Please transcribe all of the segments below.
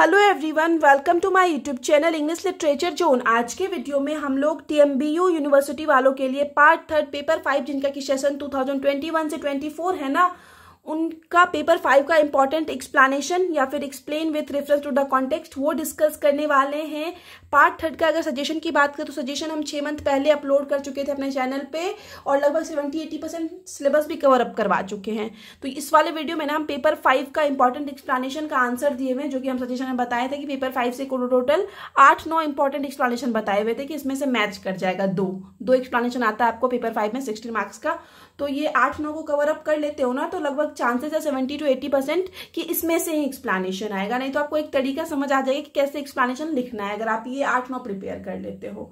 hello everyone welcome to my YouTube channel English literature zone आज के video में हम लोग टीएमबीयू यूनिवर्सिटी वालों के लिए पार्ट थर्ड पेपर फाइव जिनका की सेशन 2021 से 24 है ना उनका पेपर फाइव का इंपॉर्टेंट एक्सप्लेनेशन या फिर explain with reference to the context वो डिस्कस करने वाले हैं पार्ट थर्ड का अगर सजेशन की बात करें तो सजेशन हम छः मंथ पहले अपलोड कर चुके थे अपने चैनल पे और लगभग सेवेंटी एटी परसेंट सिलेबस भी कवर अप करवा चुके हैं तो इस वाले वीडियो में ना हम पेपर फाइव का इंपॉर्टेंट एक्सप्लानेशन का आंसर दिए हुए जो कि हम सजेशन में बताए थे कि पेपर फाइव से टोटल आठ नौ इंपॉर्टेंट एक्सप्लानेशन बताए हुए थे कि इसमें से मैच कर जाएगा दो दो एक्सप्लानेशन आता है आपको पेपर फाइव में सिक्सटी मार्क्स का तो ये आठ नौ को कवर अप कर लेते हो ना तो लगभग चांसेस है सेवेंटी टू एटी परसेंट कि इसमें से ही एक्सप्लेनेशन आएगा नहीं तो आपको एक तरीका समझ आ जाएगा कि कैसे एक्सप्लेनेशन लिखना है अगर आप ये आठ नौ प्रिपेयर कर लेते हो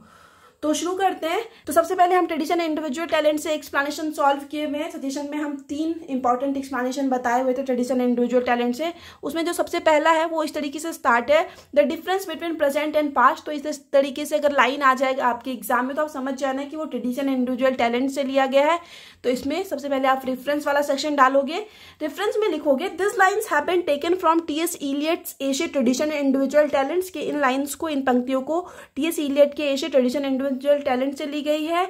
तो शुरू करते हैं तो सबसे पहले हम ट्रेडिशन इंडिविजुअल टैलेंट से एक्सप्लेनेशन सॉल्व किए हुए हैं सजेशन में हम तीन इंपॉर्टेंट एक्सप्लेनेशन बताए हुए थे ट्रेडिशन इंडिविजुअल टैलेंट से उसमें जो सबसे पहला है वो इस तरीके से स्टार्ट है the difference between present and past तो इस तरीके से अगर लाइन आ जाएगा आपके एग्जाम में तो आप समझ जाना कि वो ट्रेडिशन इंडिविजुअल टैलेंट से लिया गया है तो इसमें सबसे पहले आप रेफरेंस वाला सेक्शन डालोगे रेफरेंस में लिखोगे this lines have taken from T S Eliot's essay tradition individual talents के इन लाइन्स को इन पंक्तियों को टी एस इलियट के essay tradition individual individual talent से ली गई है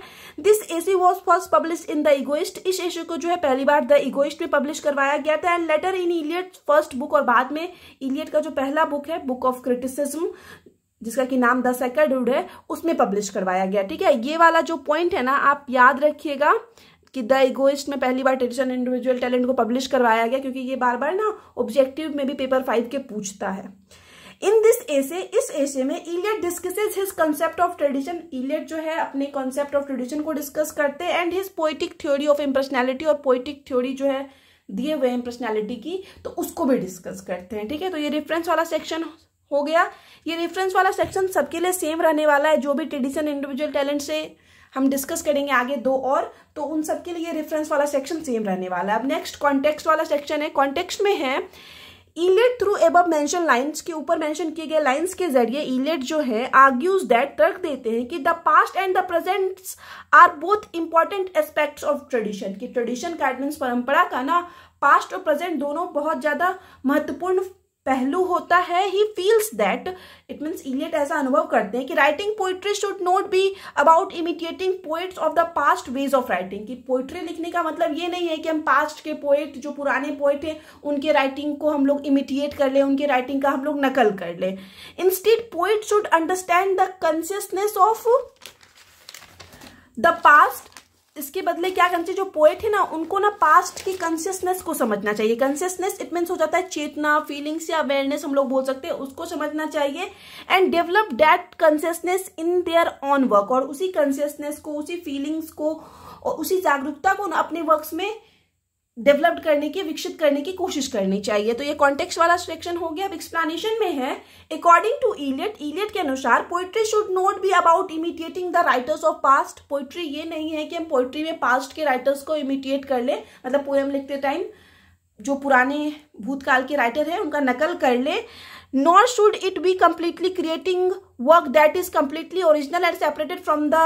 this essay was first publish in the egoist इस एशू को जो है पहली बार द इगोइस्ट में पब्लिश करवाया गया था and later in Eliot first book और बाद में इलियट का जो पहला बुक है बुक ऑफ क्रिटिसिज्म जिसका कि नाम द सेकंड रूड है उसमें पब्लिश करवाया गया ठीक है ये वाला जो पॉइंट है ना आप याद रखिएगा कि द इगोइस्ट में पहली बार ट्रेडिशन इंडिविजुअल टैलेंट को पब्लिश करवाया गया क्योंकि ये बार बार ना ऑब्जेक्टिव में भी पेपर फाइव के पूछता है इन दिस एसे इस एसे में Eliot discusses his concept of tradition Eliot जो है अपने कॉन्सेप्ट ऑफ ट्रेडिशन को डिस्कस करते हैं and his poetic theory of impersonality और पोइटिक थ्योरी जो है दिए हुए हैं पर्सनैलिटी की तो उसको भी डिस्कस करते हैं ठीक है तो ये रेफरेंस वाला सेक्शन हो गया ये रेफरेंस वाला सेक्शन सबके लिए सेम रहने वाला है जो भी ट्रेडिशन इंडिविजुअल टैलेंट से हम डिस्कस करेंगे आगे दो और तो उन सबके लिए रेफरेंस वाला सेक्शन सेम रहने वाला है अब नेक्स्ट कॉन्टेक्स्ट वाला सेक्शन है कॉन्टेक्स्ट में है Eliot through above mention lines के ऊपर मेंशन किए गए लाइंस के जरिए इलेट जो है आर्ग्यूज दैट तर्क देते हैं कि the past and the present are both important aspects of tradition कि ट्रेडिशन का परंपरा का ना पास्ट और प्रेजेंट दोनों बहुत ज्यादा महत्वपूर्ण पहलू होता है he feels that it means Eliot ऐसा अनुभव करते हैं कि writing poetry should not be about imitating poets of the past ways of writing कि पोइट्री लिखने का मतलब ये नहीं है कि हम पास्ट के पोइट जो पुराने पोइट हैं उनके राइटिंग को हम लोग इमिटिएट कर लें उनके राइटिंग का हम लोग नकल कर लें instead poet should understand the consciousness of the past इसके बदले क्या करना चाहिए जो पोएट है ना उनको ना पास्ट की कंसियसनेस को समझना चाहिए कंसियसनेस इट मीन्स हो जाता है चेतना फीलिंग्स या अवेयरनेस हम लोग बोल सकते हैं उसको समझना चाहिए and develop that consciousness in their own work और उसी कंसियसनेस को उसी फीलिंग्स को और उसी जागरूकता को अपने वर्क में डेवलप्ड करने की विकसित करने की कोशिश करनी चाहिए तो ये कॉन्टेक्स्ट वाला सेक्शन हो गया अब एक्सप्लेनेशन में है अकॉर्डिंग टू इलियट इलियट के अनुसार poetry should not be about imitating the writers of past poetry ये नहीं है कि हम पोइट्री में पास्ट के राइटर्स को इमिटिएट कर ले मतलब पोएम लिखते टाइम जो पुराने भूतकाल के राइटर हैं उनका नकल कर ले nor should it be completely creating work that is completely original and separated from the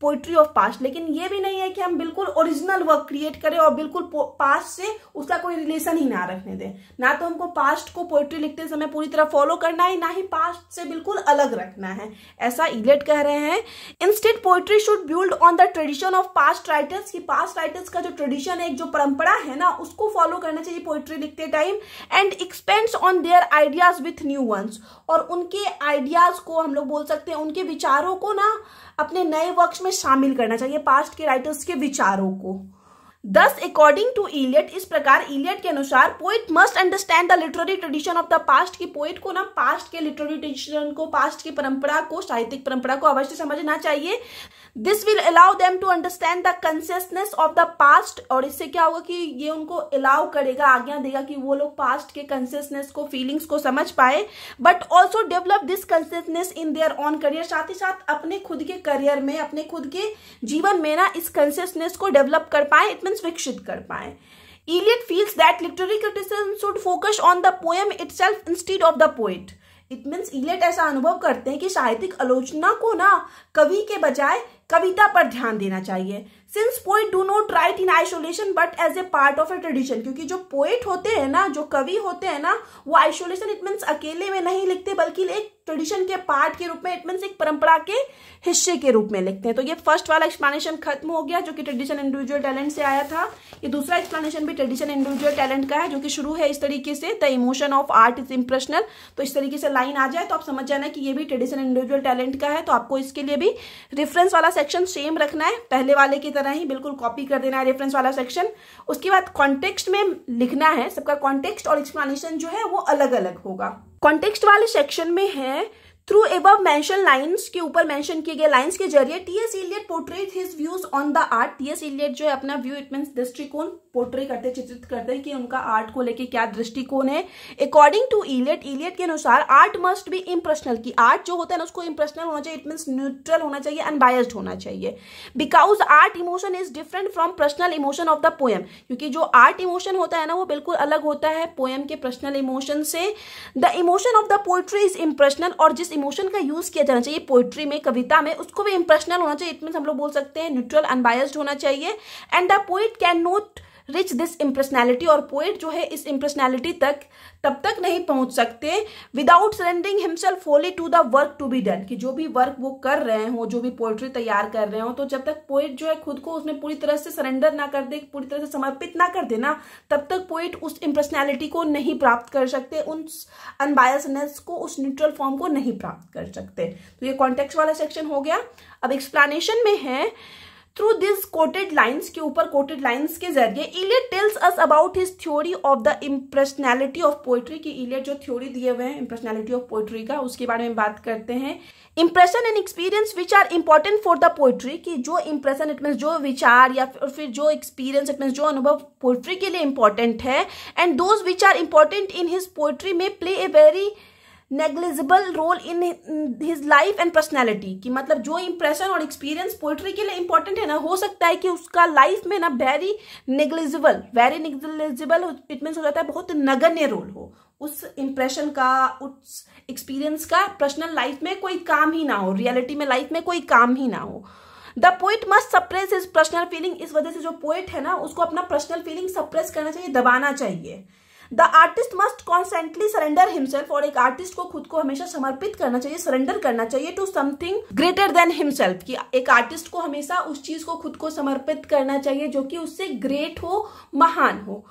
poetry of past लेकिन ये भी नहीं है कि हम बिल्कुल ओरिजिनल वर्क क्रिएट करें और बिल्कुल पास्ट से उसका कोई रिलेशन ही ना रखने दें ना तो हमको पास्ट को पोइट्री लिखते समय पूरी तरह फॉलो करना है ना ही पास्ट से बिल्कुल अलग रखना है ऐसा इलेट कह रहे हैं instead poetry should build on the tradition of past writers की पास्ट राइटर्स का जो ट्रेडिशन है जो परंपरा है ना उसको फॉलो करना चाहिए पोइट्री लिखते time and expends on their ideas with new ones और उनके आइडियाज को हम लोग बोल सकते हैं उनके विचारों को ना अपने नए वर्क में उसमें शामिल करना चाहिए पास्ट के राइटर्स के विचारों को दस अकॉर्डिंग टू इलियट इस प्रकार इलियट के अनुसार poet must understand the literary tradition of the past की पोइट को ना पास्ट के लिटरेरी ट्रेडिशन को पास्ट की परंपरा को साहित्यिक परंपरा को अवश्य समझना चाहिए this will allow them to understand the consciousness of the past और इससे क्या होगा कि ये उनको अलाउ करेगा आज्ञा देगा कि वो लोग पास्ट के कंसियसनेस को फीलिंग्स को समझ पाए but also develop this consciousness in their own career साथ ही साथ अपने खुद के करियर में अपने खुद के जीवन में ना इस कंसियसनेस को डेवलप कर पाए इट मीन कॉन्फिडेंस विकसित कर पाए Eliot feels that literary criticism should focus on the poem itself instead of the poet it means Eliot ऐसा अनुभव करते हैं कि साहित्यिक आलोचना को ना कवि के बजाय कविता पर ध्यान देना चाहिए since poet do not write in isolation but as a part of a tradition क्योंकि जो पोएट होते हैं ना जो कवि होते हैं ना वो आइसोलेशन इट मीन्स अकेले में नहीं लिखते बल्कि एक ट्रेडिशन के पार्ट के रूप में इट मीन एक परंपरा के हिस्से के रूप में लिखते हैं तो ये फर्स्ट वाला एक्सप्लेनेशन खत्म हो गया जो कि ट्रेडिशन इंडिविजुअल टैलेंट से आया था ये दूसरा एक्सप्लेनेशन भी ट्रेडिशन इंडिविजुअल टैलेंट का है जो कि शुरू है इस तरीके से the emotion of art is impersonal तो इस तरीके से लाइन आ जाए तो आप समझ जाना कि ये भी ट्रेडिशन इंडिविजुअल टैलेंट का है तो आपको इसके लिए भी रेफरेंस वाला सेक्शन सेम रखना है पहले वाले की तरह ही बिल्कुल कॉपी कर देना है रेफरेंस वाला सेक्शन उसके बाद कॉन्टेक्स्ट में लिखना है सबका कॉन्टेक्स्ट और एक्सप्लेनेशन जो है वो अलग अलग होगा कॉन्टेक्स्ट वाले सेक्शन में है थ्रू एबव मेंशन लाइंस के ऊपर मेंशन किए गए लाइंस के जरिए TS Eliot portrait his views on the art TS Eliot जो है अपना व्यू इट मीन दृष्टिकोण पोर्ट्रे करते चित्रित करते हैं कि उनका आर्ट को लेके क्या दृष्टिकोण है अकॉर्डिंग टू इलियट इलियट के अनुसार आर्ट मस्ट बी इम्प्रेशनल की आर्ट जो होता है ना उसको इम्प्रेशनल होना चाहिए इट मीन्स न्यूट्रल होना चाहिए अनबायस्ड होना चाहिए because art emotion is different from personal emotion of the poem क्योंकि जो आर्ट इमोशन होता है ना वो बिल्कुल अलग होता है पोएम के पर्सनल इमोशन से the emotion of the poetry is impersonal और जिस इमोशन का यूज किया जाना चाहिए पोइट्री में कविता में उसको भी इंप्रेशनल होना चाहिए इट मीन हम लोग बोल सकते हैं न्यूट्रल अनबायस्ड होना चाहिए and the poet can not reach this impersonality और पोइट जो है इस इम्प्रेशनैलिटी तक तब तक नहीं पहुंच सकते without surrendering himself wholly to the work to be done कि जो भी वर्क वो कर रहे हो जो भी पोएट्री तैयार कर रहे हो तो जब तक पोइट जो है खुद को उसने पूरी तरह से सरेंडर ना कर दे पूरी तरह से समर्पित ना कर देना तब तक पोइट उस इम्प्रेशनैलिटी को नहीं प्राप्त कर सकते उन अनबायसनेस को उस न्यूट्रल फॉर्म को नहीं प्राप्त कर सकते तो ये कॉन्टेक्स वाला सेक्शन हो गया अब एक्सप्लानशन में है थ्रू दिस कोटेड लाइन्स के ऊपर कोटेड लाइन्स के जरिए Eliot tells us about his theory of the impersonality of poetry की इलियट जो थ्योरी दिए हुए हैं इम्प्रेशनैलिटी ऑफ पोइट्री का उसके बारे में बात करते हैं impression and experience which are important for the poetry की जो इम्प्रेशन इट मीन जो विचार या फिर जो एक्सपीरियंस इट मीन जो अनुभव पोइट्री के लिए इम्पोर्टेंट है and those which are important in his poetry में play a very negligible role in his life and personality कि मतलब जो इंप्रेशन और एक्सपीरियंस पोइट्री के लिए इंपॉर्टेंट है ना हो सकता है कि उसका लाइफ में ना very negligible very negligible it means हो जाता है बहुत नगण्य रोल हो उस इंप्रेशन का उस एक्सपीरियंस का पर्सनल लाइफ में कोई काम ही ना हो रियलिटी में लाइफ में कोई काम ही ना हो the poet must suppress his personal feeling इस वजह से जो पोइट है ना उसको अपना पर्सनल फीलिंग सप्रेस करना चाहिए दबाना चाहिए the artist must constantly surrender himself और एक आर्टिस्ट को खुद को हमेशा समर्पित करना चाहिए सरेंडर करना चाहिए to something greater than himself कि एक आर्टिस्ट को हमेशा उस चीज को खुद को समर्पित करना चाहिए जो कि उससे ग्रेट हो महान हो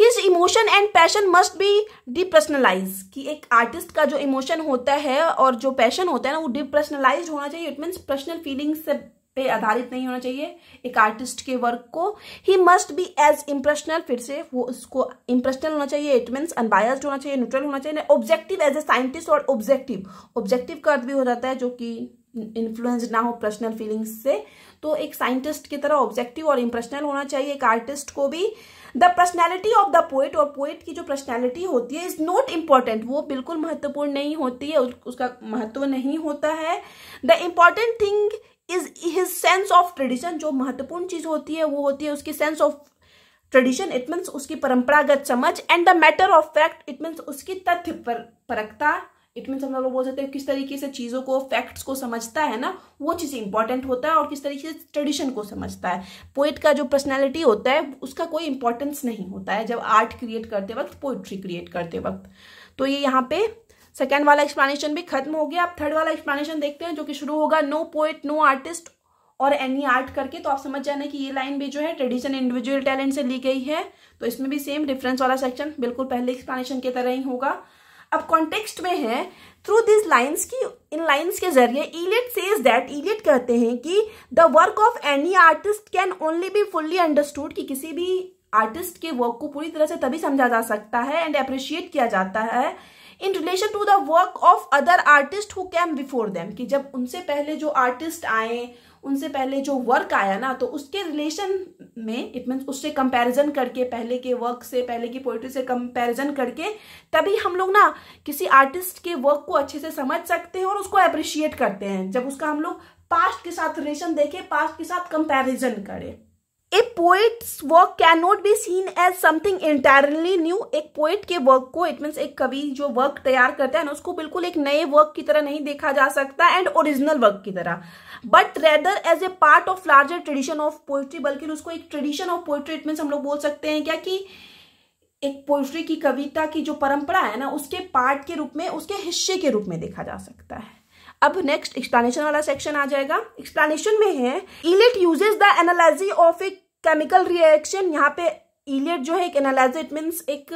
his emotion and passion must be depersonalize कि एक आर्टिस्ट का जो इमोशन होता है और जो पैशन होता है ना वो डिपर्सनलाइज होना चाहिए इट मीन्स पर्सनल फीलिंग्स से पे आधारित नहीं होना चाहिए एक आर्टिस्ट के वर्क को ही मस्ट बी एज इम्प्रेशनल फिर से वो उसको इम्प्रेशनल होना चाहिए इट मीन्स अनबायस्ड होना चाहिए न्यूट्रल होना चाहिए ऑब्जेक्टिव एज ए साइंटिस्ट और ऑब्जेक्टिव ऑब्जेक्टिव का अर्थ भी हो जाता है जो कि इन्फ्लुएंस ना हो पर्सनल फीलिंग्स से तो एक साइंटिस्ट की तरह ऑब्जेक्टिव और इम्प्रेशनल होना चाहिए एक आर्टिस्ट को भी the personality of the poet और पोइट की जो पर्सनैलिटी होती है इज नॉट इम्पॉर्टेंट वो बिल्कुल महत्वपूर्ण नहीं होती है उसका महत्व नहीं होता है the important thing is his sense of tradition जो महत्वपूर्ण चीज होती है वो होती है उसकी sense of tradition it means उसकी परंपरागत समझ and the matter of fact it means उसकी तथ्य पर, परकता इट मीन्स हम लोग बोल सकते हैं किस तरीके से चीज़ों को फैक्ट्स को समझता है ना वो चीज़ इंपॉर्टेंट होता है और किस तरीके से ट्रेडिशन को समझता है पोइट का जो पर्सनैलिटी होता है उसका कोई इंपॉर्टेंस नहीं होता है जब आर्ट क्रिएट करते वक्त पोइट्री क्रिएट करते वक्त तो ये यहाँ पे सेकेंड वाला एक्सप्लेनेशन भी खत्म हो गया आप थर्ड वाला एक्सप्लेनेशन देखते हैं जो कि शुरू होगा no poet no artist or any art करके तो आप समझ जाना कि ये लाइन भी जो है ट्रेडिशन इंडिविजुअल टैलेंट से ली गई है तो इसमें भी सेम डिफरेंस वाला सेक्शन बिल्कुल पहले एक्सप्लेनेशन की तरह ही होगा अब कॉन्टेक्स्ट में है थ्रू दिस लाइन्स की इन लाइन्स के जरिए इलियट सेज दैट इलियट कहते हैं कि the work of any artist can only be fully understood कि किसी भी आर्टिस्ट के वर्क को पूरी तरह से तभी समझा जा सकता है एंड अप्रिशिएट किया जाता है in relation to the work of other artist who came before them कि जब उनसे पहले जो आर्टिस्ट आए उनसे पहले जो वर्क आया ना तो उसके रिलेशन में इट मीन्स उससे कंपैरिजन करके पहले के वर्क से पहले की पोइट्री से कंपैरिजन करके तभी हम लोग ना किसी आर्टिस्ट के वर्क को अच्छे से समझ सकते हैं और उसको अप्रिशिएट करते हैं जब उसका हम लोग पास्ट के साथ रिलेशन देखें पास्ट के साथ कंपैरिजन करें a poet's work can not be seen as something entirely new एक पोएट के वर्क को इट मीन्स एक कवि जो वर्क तैयार करता है ना उसको बिल्कुल एक नए वर्क की तरह नहीं देखा जा सकता एंड ओरिजिनल वर्क की तरह but rather as a part of larger tradition of poetry बल्कि उसको एक tradition of poetry it means हम लोग बोल सकते हैं क्या कि एक पोएट्री की कविता की जो परंपरा है ना उसके पार्ट के रूप में उसके हिस्से के रूप में देखा जा सकता है अब नेक्स्ट एक्सप्लेनेशन वाला सेक्शन आ जाएगा एक्सप्लेनेशन में है Eliot uses the analogy of a chemical reaction यहाँ पे इलियट जो है एक एनालाइजर इट मीन्स एक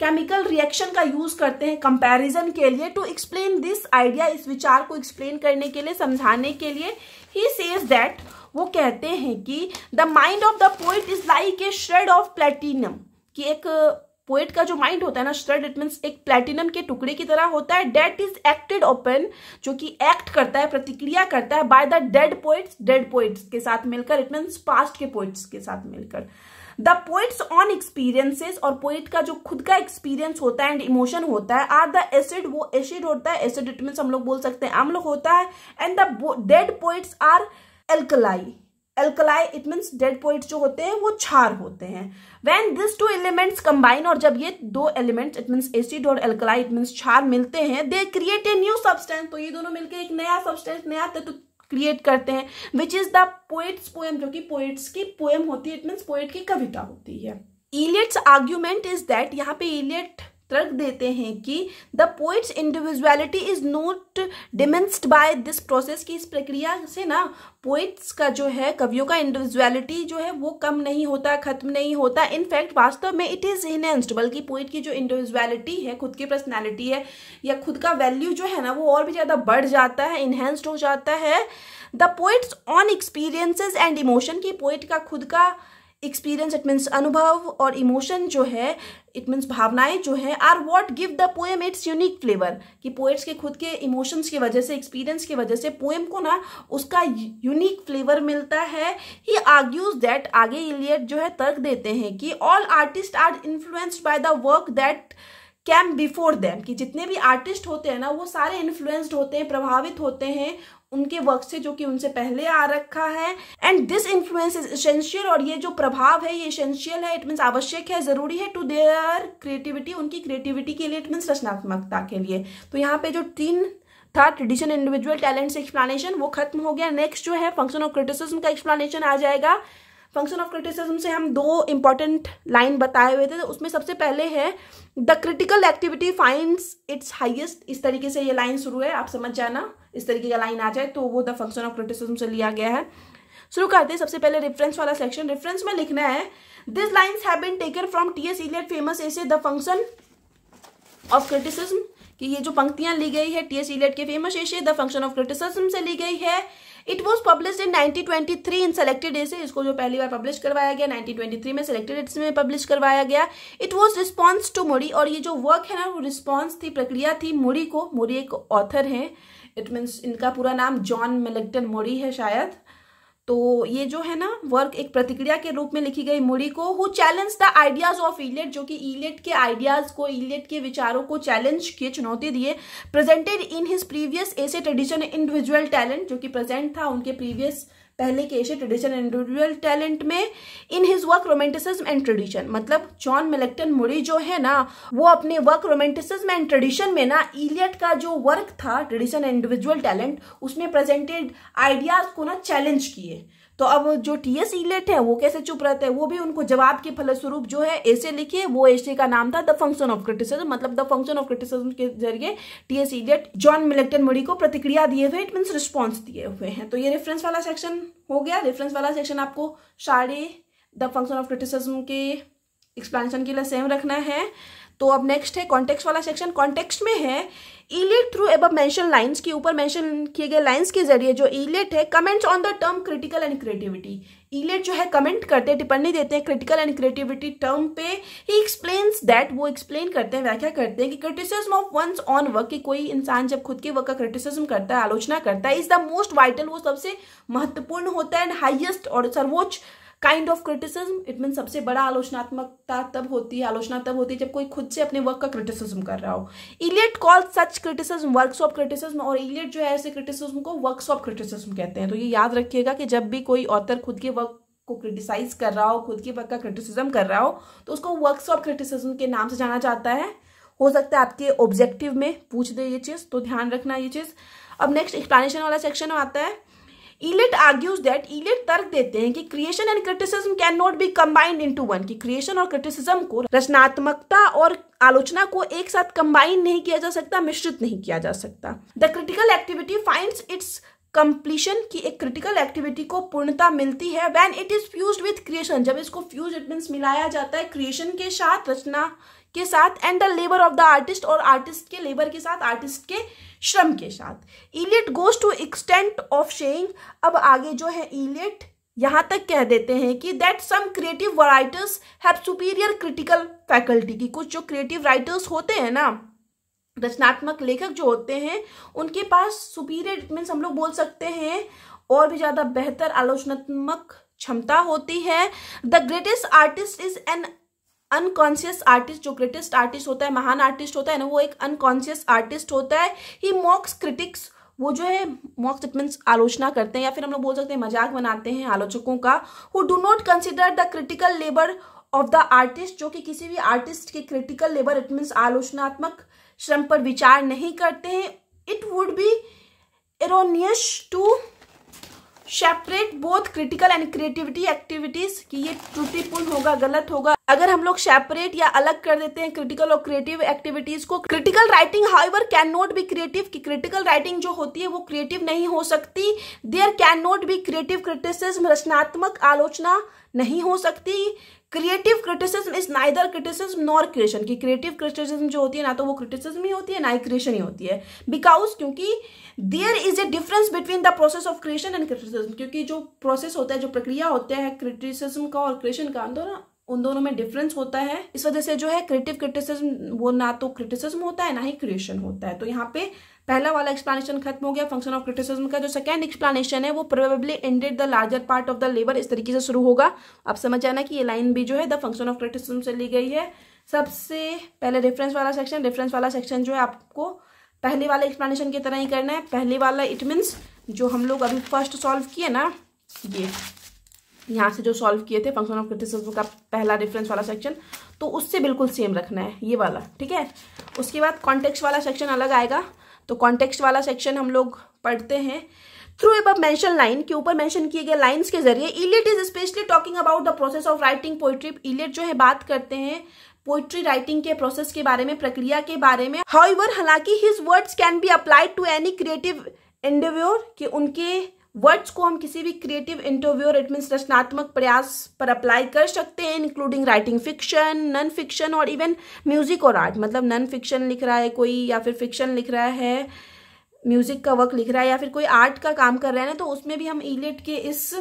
केमिकल रिएक्शन का यूज करते हैं कंपैरिजन के लिए टू एक्सप्लेन दिस आइडिया इस विचार को एक्सप्लेन करने के लिए समझाने के लिए ही सेज दैट वो कहते हैं कि the mind of the poet is like a shred of platinum कि एक पोएट का जो माइंड होता है ना श्रेड इट मीन एक प्लेटिनम के टुकड़े की तरह होता है डेट इज एक्टेड ओपन जो कि एक्ट करता है प्रतिक्रिया करता है by the dead poets dead poets के साथ मिलकर इट मीन पास्ट के पोइट्स के साथ मिलकर द पोइट्स ऑन एक्सपीरियंसेस और पोइट का जो खुद का एक्सपीरियंस होता है एंड इमोशन होता है आर द एसिड वो एसिड होता है एसिड इट मीन हम लोग बोल सकते हैं अम्ल होता है and the dead poets are alkali alkali it mean dead point जो होते हैं वो छार होते हैं when this two elements combine और जब ये दो एलिमेंट इट मीन एसिड और एल्कलाई इट मीन छार मिलते हैं they create a new substance तो ये दोनों मिलकर एक नया सब्सटेंस नया तत्व क्रिएट करते हैं which is the poet's poem जो कि पोएट्स की पोएम होती है इट मीन पोएट की कविता होती है इलियट्स आर्ग्यूमेंट इज दैट यहाँ पे इलियट तर्क देते हैं कि the poet's individuality is not diminished by this process की इस प्रक्रिया से ना पोइट्स का जो है कवियों का इंडिविजुअलिटी जो है वो कम नहीं होता खत्म नहीं होता इनफैक्ट वास्तव में इट इज़ इनहेंस्ड बल्कि पोइट की जो इंडिविजुअलिटी है खुद की पर्सनैलिटी है या खुद का वैल्यू जो है ना वो और भी ज़्यादा बढ़ जाता है इन्हेंस्ड हो जाता है the poets own experiences and emotion की पोइट का खुद का एक्सपीरियंस इट मीन्स अनुभव और इमोशन जो है इट मीन्स भावनाएं जो है are what give the poem its unique flavour कि पोएट्स के खुद के इमोशंस की वजह से एक्सपीरियंस की वजह से पोएम को ना उसका यूनिक फ्लेवर मिलता है ही आर्ग्यूज दैट आगे इलियट जो है तर्क देते हैं कि all artist are influenced by the work that came before them कि जितने भी आर्टिस्ट होते हैं ना वो सारे इन्फ्लुएंस्ड होते हैं प्रभावित होते हैं उनके वर्क से जो कि उनसे पहले आ रखा है and this influence is essential और ये जो प्रभाव है ये इसेंशियल है इट मीन्स आवश्यक है जरूरी है टू देयर क्रिएटिविटी उनकी क्रिएटिविटी के लिए इट मीन्स रचनात्मकता के लिए तो यहाँ पे जो तीन था ट्रेडिशन इंडिविजुअल टैलेंट्स एक्सप्लानेशन वो खत्म हो गया नेक्स्ट जो है फंक्शन ऑफ क्रिटिसिज्म का एक्सप्लानेशन आ जाएगा फंक्शन ऑफ क्रिटिसिज्म से हम दो इंपॉर्टेंट लाइन बताए हुए थे तो उसमें सबसे पहले है the critical activity finds its highest इस तरीके से ये लाइन शुरू है आप समझ जाना इस तरीके का लाइन आ जाए तो वो द फंक्शन ऑफ क्रिटिसिज्म से लिया गया है शुरू करते हैं सबसे पहले रेफरेंस वाला सेक्शन रेफरेंस में लिखना है दिस लाइन है from T S Eliot famous essay the function of criticism कि ये जो पंक्तियां ली गई है टी एस इलियट के famous essay the function of criticism से ली गई है it was publish in 1923 in selected essay इसको जो पहली बार पब्लिश करवाया गया 1923 में सेलेक्टेड एसे में पब्लिश करवाया गया इट वॉज रिस्पॉन्स टू मुड़ी और ये जो वर्क है ना वो रिस्पॉन्स थी प्रक्रिया थी मुड़ी को मुड़ी एक ऑथर है इट मीन्स इनका पूरा नाम जॉन मिलिंगटन मोरी है शायद तो ये जो है ना वर्क एक प्रतिक्रिया के रूप में लिखी गई मोरी को who challenge the ideas of Eliot जो कि इलेट e e के आइडियाज को इलेट e के विचारों को चैलेंज किए चुनौती दिए presented in his previous essay tradition individual talent जो कि प्रेजेंट था उनके प्रीवियस पहले के एशिया ट्रेडिशन इंडिविजुअल टैलेंट में in his work romanticism and tradition मतलब जॉन मिलेक्टन मुरी जो है ना वो अपने वर्क रोमेंटिसिज्म एंड ट्रेडिशन में ना इलियट का जो वर्क था ट्रेडिशन इंडिविजुअल टैलेंट उसमें प्रेजेंटेड आइडियाज को ना चैलेंज किए तो अब जो टीएस इलेट है वो कैसे चुप रहते हैं वो भी उनको जवाब के फलस्वरूप जो है ऐसे लिखे वो ऐसे का नाम था द फंक्शन ऑफ क्रिटिसिज्म मतलब द फंक्शन ऑफ क्रिटिसिज्म के जरिए टीएस इलेट जॉन मिलेक्टन मोडी को प्रतिक्रिया दिए हुए इट मीन रिस्पॉन्स दिए हुए हैं तो ये रेफरेंस वाला सेक्शन हो गया रेफरेंस वाला सेक्शन आपको सारे द फंक्शन ऑफ क्रिटिसिज्म के एक्सप्लेनेशन के लिए सेम रखना है तो अब नेक्स्ट है कॉन्टेक्स्ट वाला सेक्शन कॉन्टेक्स्ट में है Eliot through above mention lines के ऊपर मेंशन किए गए लाइंस के जरिए जो इलेट है comments on the term critical and creativity Eliot जो है कमेंट करते हैं टिप्पणी देते हैं क्रिटिकल एंड क्रिएटिविटी टर्म पे ही एक्सप्लेन्स दैट वो एक्सप्लेन करते हैं व्याख्या करते हैं कि criticism of ones own work कि कोई इंसान जब खुद के वर्क का क्रिटिसिज्म करता है आलोचना करता है इज द मोस्ट वाइटल वो सबसे महत्वपूर्ण होता है एंड हाइएस्ट और सर्वोच्च kind of criticism it mean सबसे बड़ा आलोचनात्मकता तब होती है आलोचना तब होती है जब कोई खुद से अपने वर्क का क्रिटिसिज्म कर रहा हो Eliot call such criticism workshop of criticism और इलियट जो है ऐसे क्रिटिसिज्म को वर्कशॉप ऑफ क्रिटिसिज्म कहते हैं तो ये याद रखिएगा कि जब भी कोई ऑथर खुद के वर्क को क्रिटिसाइज कर रहा हो खुद के वर्क का क्रिटिसिज्म कर रहा हो तो उसको वर्कशॉप ऑफ क्रिटिसिज्म के नाम से जाना जाता है हो सकता है आपके ऑब्जेक्टिव में पूछ दे ये चीज़ तो ध्यान रखना ये चीज़ अब नेक्स्ट एक्सप्लेनेशन वाला सेक्शन आता है इलेट आर्ग्यूज दैट इलेट तर्क देते हैं कि creation and criticism can not be combined into one कि क्रिएशन और क्रिटिसिज्म को रचनात्मकता और आलोचना को एक साथ कंबाइन नहीं किया जा सकता मिश्रित नहीं किया जा सकता the critical activity find its completion की एक क्रिटिकल एक्टिविटी को पूर्णता मिलती है when it is fuse with creation जब इसको फ्यूज इट मीन्स मिलाया जाता है क्रिएशन के साथ रचना के साथ and the labour of the artist और आर्टिस्ट के लेबर के साथ आर्टिस्ट के श्रम के साथ Eliot goes to extent of saying अब आगे जो है इलियट यहां तक कह देते हैं कि that some creative writers have superior critical faculty की कुछ जो क्रिएटिव राइटर्स होते हैं ना रचनात्मक लेखक जो होते हैं उनके पास सुपीरियर मीन्स हम लोग बोल सकते हैं और भी ज़्यादा बेहतर आलोचनात्मक क्षमता होती है the greatest artist is an unconscious artist जो ग्रेटेस्ट आर्टिस्ट होता है महान आर्टिस्ट होता है ना वो एक अनकॉन्शियस आर्टिस्ट होता है ही मॉक्स क्रिटिक्स वो जो है मॉक मीन्स आलोचना करते हैं या फिर हम लोग बोल सकते हैं मजाक बनाते हैं आलोचकों का who do not consider the critical labour of the artist जो कि किसी भी आर्टिस्ट के क्रिटिकल लेबर इट मीन्स आलोचनात्मक श्रम पर विचार नहीं करते हैं it would be erroneous to separate both critical and creativity activities कि ये त्रुटिपूर्ण होगा गलत होगा अगर हम लोग सेपरेट या अलग कर देते हैं क्रिटिकल और क्रिएटिव एक्टिविटीज को critical writing however can not be creative कि क्रिटिकल राइटिंग जो होती है वो क्रिएटिव नहीं हो सकती there can not be creative criticism रचनात्मक आलोचना नहीं हो सकती creative criticism is neither criticism nor creation की क्रिएटिव क्रिटिसिज्म जो होती है ना तो वो क्रिटिसिज्म ही होती है ना ही क्रिएशन ही होती है बिकॉज क्योंकि there is a difference between the process of creation and criticism क्योंकि जो प्रोसेस होता है जो प्रक्रिया होता है क्रिटिसिज्म का और क्रिएशन का दोनों उन दोनों में डिफरेंस होता है इस वजह से जो है क्रिएटिव क्रिटिसिज्म वो ना तो क्रिटिसिज्म होता है ना ही क्रिएशन होता है तो यहाँ पे पहला वाला एक्सप्लेनेशन खत्म हो गया फंक्शन ऑफ क्रिटिसिज्म का जो सेकेंड एक्सप्लेनेशन है वो probably ended the larger part of the labour इस तरीके से शुरू होगा आप समझ जाना कि ये लाइन भी जो है द फंक्शन ऑफ क्रिटिसिज्म से ली गई है सबसे पहले रेफरेंस वाला सेक्शन रेफरेंस वाला सेक्शन जो है आपको पहले वाले एक्सप्लेनेशन की तरह ही करना है पहले वाला इट मीन्स जो हम लोग अभी फर्स्ट सॉल्व किए ना ये यहाँ से जो सॉल्व किए थे फंक्शन ऑफ क्रिटिसिज्म का पहला रेफरेंस वाला सेक्शन तो उससे बिल्कुल सेम रखना है ये वाला ठीक है उसके बाद कॉन्टेक्स्ट वाला सेक्शन अलग आएगा तो कॉन्टेक्स्ट वाला सेक्शन हम लोग पढ़ते हैं थ्रू एब मेंशन लाइन के ऊपर मेंशन किए गए लाइंस के जरिए Eliot is specially talking about the process of writing poetry Eliot जो है बात करते हैं पोइट्री राइटिंग के प्रोसेस के बारे में प्रक्रिया के बारे में हाउ हालांकि his words can be applied to any creative endeavour कि उनके वर्ड्स को हम किसी भी क्रिएटिव इंटरव्यू और इट मीन्स रचनात्मक प्रयास पर अप्लाई कर सकते हैं including writing fiction non fiction और इवन म्यूजिक और आर्ट मतलब नॉन फिक्शन लिख रहा है कोई या फिर फिक्शन लिख रहा है म्यूजिक का वर्क लिख रहा है या फिर कोई आर्ट का काम कर रहा है ना तो उसमें भी हम इलेट के इस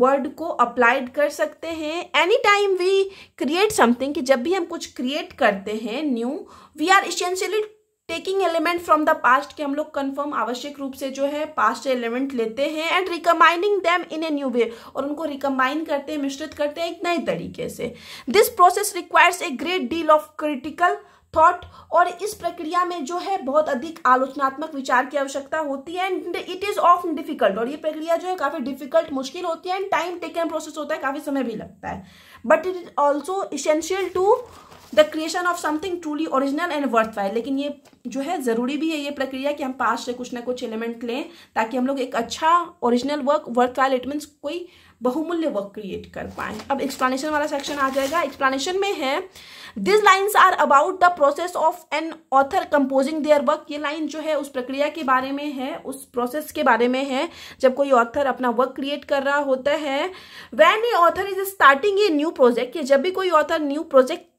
वर्ड को अप्लाइड कर सकते हैं any time we create something कि जब भी हम कुछ क्रिएट करते हैं new we are essentially taking element from the past के हम लोग कन्फर्म आवश्यक रूप से जो है पास्ट एलिमेंट लेते हैं and recombining them in a new way और उनको रिकम्बाइन करते हैं मिश्रित करते हैं एक नए तरीके से this process requires a great deal of critical thought और इस प्रक्रिया में जो है बहुत अधिक आलोचनात्मक विचार की आवश्यकता होती है एंड इट इज ऑफ डिफिकल्ट और ये प्रक्रिया जो है काफी डिफिकल्ट मुश्किल होती है एंड टाइम टेकन प्रोसेस होता है काफी समय भी लगता है but it is also essential to the creation of something truly original and worth लेकिन ये जो है ज़रूरी भी है ये प्रक्रिया कि हम पास से कुछ ना कुछ एलिमेंट लें ताकि हम लोग एक अच्छा original work worthwhile it means कोई बहुमूल्य वर्क क्रिएट कर पाए अब एक्सप्लेनेशन वाला सेक्शन आ जाएगा एक्सप्लेनेशन में है this lines are about the process of an author composing their work ये लाइन जो है उस प्रक्रिया के बारे में है उस प्रोसेस के बारे में है जब कोई ऑथर अपना वर्क क्रिएट कर रहा होता है when a author is starting a new project जब भी कोई ऑथर न्यू प्रोजेक्ट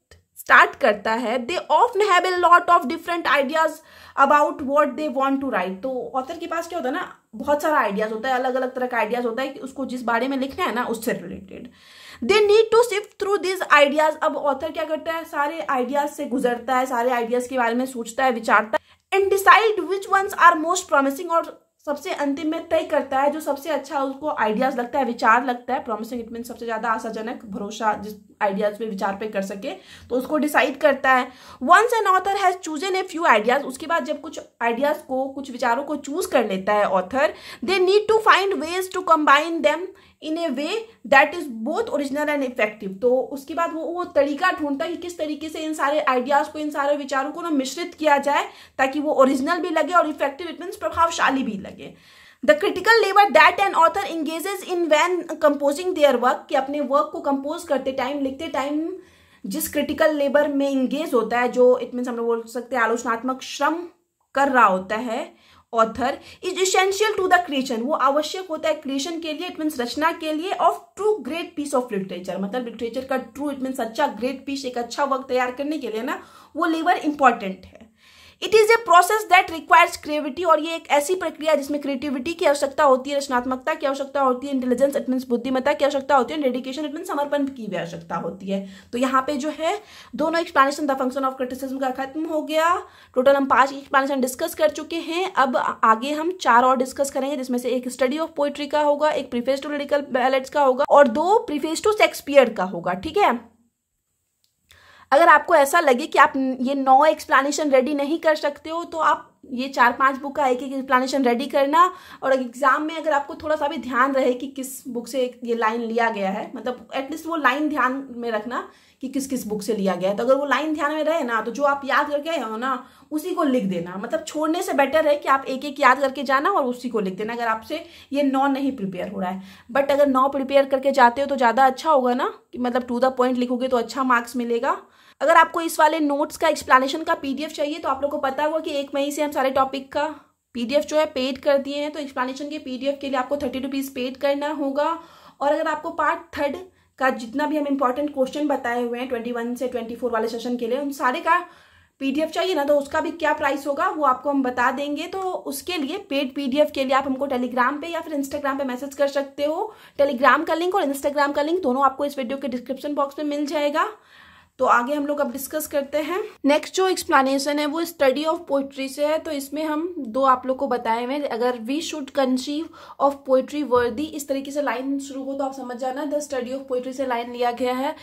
स्टार्ट करता है दे ऑफ have a lot of different ideas about what they want to write तो ऑथर के पास क्या होता है ना बहुत सारा आइडियाज होता है अलग अलग तरह का आइडियाज होता है कि उसको जिस बारे में लिखना है ना उससे related they need to sift through these ideas अब ऑथर क्या करता है सारे आइडियाज से गुजरता है सारे आइडियाज के बारे में सोचता है विचारता है and decide which ones are most promising और सबसे अंतिम में तय करता है जो सबसे अच्छा उसको आइडियाज लगता है विचार लगता है प्रॉमिसिंग इट मीन सबसे ज्यादा आशाजनक भरोसा जिस आइडियाज पे विचार पे कर सके तो उसको डिसाइड करता है once an author has chosen a few ideas उसके बाद जब कुछ आइडियाज को कुछ विचारों को चूज कर लेता है author they need to find ways to combine them in a way that is both original and effective तो उसके बाद वो वो तरीका ढूंढता है कि किस तरीके से इन सारे आइडियाज को इन सारे विचारों को ना मिश्रित किया जाए ताकि वो ओरिजिनल भी लगे और इफेक्टिव इट मीन्स प्रभावशाली भी लगे the critical labour that an author engages in when composing their work कि अपने वर्क को कंपोज करते टाइम लिखते टाइम जिस क्रिटिकल लेबर में इंगेज होता है जो इट मीन्स हम लोग बोल सकते हैं आलोचनात्मक श्रम कर रहा होता है author is essential to the creation वो आवश्यक होता है क्रिएशन के लिए इट मीन रचना के लिए of true great piece of literature मतलब लिटरेचर का ट्रू इट मीन अच्छा ग्रेट पीस एक अच्छा वर्क तैयार करने के लिए ना वो लेबर इंपॉर्टेंट है it is a process that requires creativity और ये एक ऐसी प्रक्रिया जिसमें क्रिएटिविटी की आवश्यकता होती है रचनात्मकता की आवश्यकता होती है इंटेलिजेंस इट मीन्स बुद्धिमत्ता की आवश्यकता होती है डेडिकेशन इट मीन समर्पण की भी आवश्यकता होती है तो यहाँ पे जो है दोनों explanation the function of criticism का खत्म हो गया टोटल हम पांच एक्सप्लेनेशन डिस्कस कर चुके हैं अब आगे हम चार और डिस्कस करेंगे जिसमें से एक स्टडी ऑफ पोइट्री का होगा एक प्रीफेस टू लिरिकल बैलेट्स का होगा और दो प्रीफेस टू शेक्सपियर का होगा ठीक है अगर आपको ऐसा लगे कि आप ये नौ एक्सप्लेनेशन रेडी नहीं कर सकते हो तो आप ये चार पांच बुक का एक एक एक्सप्लेनेशन रेडी करना और एग्जाम में अगर आपको थोड़ा सा भी ध्यान रहे कि किस बुक से ये लाइन लिया गया है मतलब एटलीस्ट वो लाइन ध्यान में रखना कि किस किस बुक से लिया गया है तो अगर वो लाइन ध्यान में रहे ना तो जो आप याद करके आए हो ना उसी को लिख देना मतलब छोड़ने से बेटर है कि आप एक एक याद करके जाना और उसी को लिख देना अगर आपसे ये नौ नहीं प्रिपेयर हो रहा है बट अगर नौ प्रिपेयर करके जाते हो तो ज़्यादा अच्छा होगा ना कि मतलब टू द पॉइंट लिखोगे तो अच्छा मार्क्स मिलेगा अगर आपको इस वाले नोट्स का एक्सप्लेनेशन का पीडीएफ चाहिए तो आप लोगों को पता होगा कि एक मई से हम सारे टॉपिक का पीडीएफ जो है पेड कर दिए हैं तो एक्सप्लेनेशन के पीडीएफ के लिए आपको थर्टी रुपीज़ पेड करना होगा और अगर आपको पार्ट थर्ड का जितना भी हम इंपॉर्टेंट क्वेश्चन बताए हुए हैं ट्वेंटी वन से ट्वेंटी फोर वाले सेशन के लिए उन सारे का पीडीएफ चाहिए ना तो उसका भी क्या प्राइस होगा वो आपको हम बता देंगे तो उसके लिए पेड पीडीएफ के लिए आप हमको टेलीग्राम पे या फिर इंस्टाग्राम पे मैसेज कर सकते हो टेलीग्राम का लिंक और इंस्टाग्राम का लिंक दोनों आपको इस वीडियो के डिस्क्रिप्शन बॉक्स में मिल जाएगा तो आगे हम लोग अब डिस्कस करते हैं नेक्स्ट जो एक्सप्लेनेशन है वो स्टडी ऑफ पोइट्री से है तो इसमें हम दो आप लोग को बताए हुए अगर we should conceive of poetry worthy इस तरीके से लाइन शुरू हो तो आप समझ जाना द स्टडी ऑफ पोइट्री से लाइन लिया गया है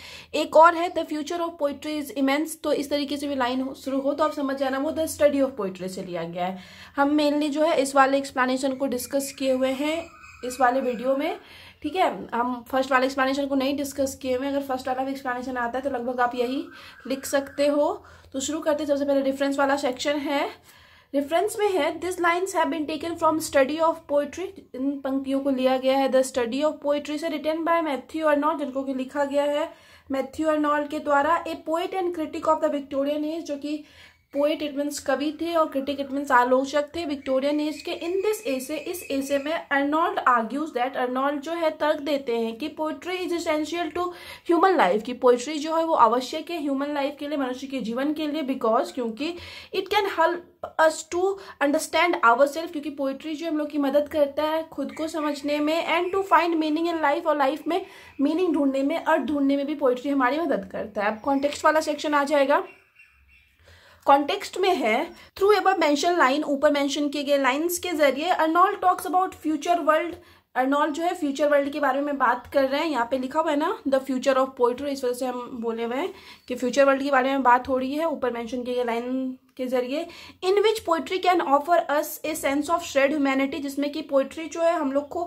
एक और है the future of poetry is immense तो इस तरीके से भी लाइन शुरू हो तो आप समझ जाना वो द स्टडी ऑफ पोइट्री से लिया गया है हम मेनली जो है इस वाले एक्सप्लानशन को डिस्कस किए हुए हैं इस वाले वीडियो में ठीक है हम फर्स्ट वाले एक्सप्लेनेशन को नहीं डिस्कस किए हुए अगर फर्स्ट वाला भी एक्सप्लेनेशन आता है तो लगभग आप यही लिख सकते हो तो शुरू करते सबसे पहले रेफरेंस वाला सेक्शन है रेफरेंस में है this lines have been taken from study of poetry इन पंक्तियों को लिया गया है द स्टडी ऑफ पोइट्री से रिटर्न बाय मैथ्यू अर्नॉल्ड जिनको कि लिखा गया है मैथ्यू अर्नॉल्ड के द्वारा a poet and critic of the Victorian age जो कि पोएट इट मीन्स कवि थे और क्रिटिक इट मीन्स आलोचक थे विक्टोरियन एज के इन दिस एसे इस एसे में अर्नॉल्ड आर्ग्यूज दैट अर्नॉल्ड जो है तर्क देते हैं कि poetry is essential to human life की पोइट्री जो है वो आवश्यक है ह्यूमन लाइफ के लिए मनुष्य के जीवन के लिए बिकॉज क्योंकि it can help us to understand our self क्योंकि पोइट्री जो हम लोग की मदद करता है खुद को समझने में and to find meaning in life और लाइफ में मीनिंग ढूंढने में अर्थ ढूंढने में भी पोइट्री हमारी मदद करता है अब कॉन्टेक्स्ट वाला सेक्शन आ जाएगा कॉन्टेक्स्ट में है थ्रू एब मेंशन लाइन ऊपर मेंशन किए गए लाइंस के जरिए Arnold talks about future world Arnold जो है फ्यूचर वर्ल्ड के बारे में बात कर रहे हैं यहाँ पे लिखा हुआ है ना द फ्यूचर ऑफ पोइट्री इस वजह से हम बोले हुए हैं कि फ्यूचर वर्ल्ड के बारे में बात हो रही है ऊपर मेंशन किए गए लाइन के जरिए in which poetry can offer us a sense of shared humanity जिसमें कि पोइट्री जो है हम लोग को